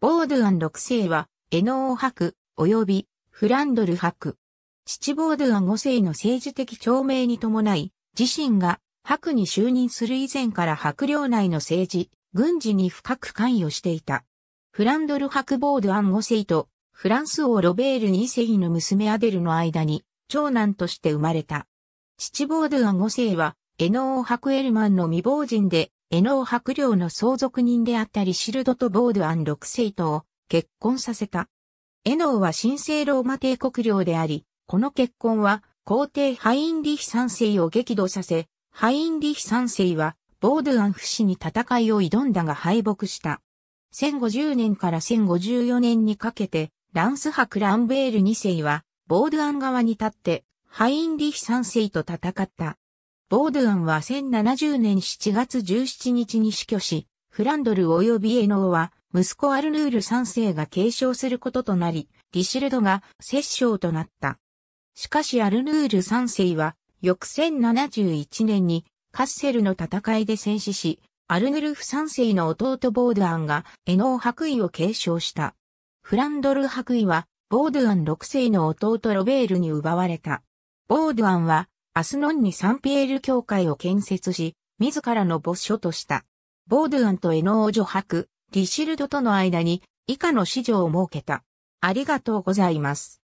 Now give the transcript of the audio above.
ボードゥアン6世は、エノー伯、及び、フランドル伯。父ボードゥアン5世の政治的長命に伴い、自身が伯に就任する以前から伯領内の政治、軍事に深く関与していた。フランドル伯ボードゥアン5世と、フランス王ロベール2世の娘アデルの間に、長男として生まれた。父ボードゥアン5世は、エノー伯エルマンの未亡人で、エノー伯領の相続人であったリシルドとボードアン6世とを結婚させた。エノーは神聖ローマ帝国領であり、この結婚は皇帝ハインリヒ三世を激怒させ、ハインリヒ三世はボードアン不死に戦いを挑んだが敗北した。1050年から1054年にかけて、ランス伯ランベール2世は、ボードアン側に立って、ハインリヒ3世と戦った。ボードゥンは1070年7月17日に死去し、フランドル及びエノーは、息子アルヌール3世が継承することとなり、リシルドが摂政となった。しかしアルヌール3世は、翌1071年にカッセルの戦いで戦死し、アルヌルフ3世の弟ボードゥアンがエノー白衣を継承した。フランドル白衣は、ボードゥアン6世の弟ロベールに奪われた。ボードゥアンは、アスノンにサンピエール教会を建設し、自らの墓所とした。ボードゥンとエノー女白リシルドとの間に以下の市場を設けた。ありがとうございます。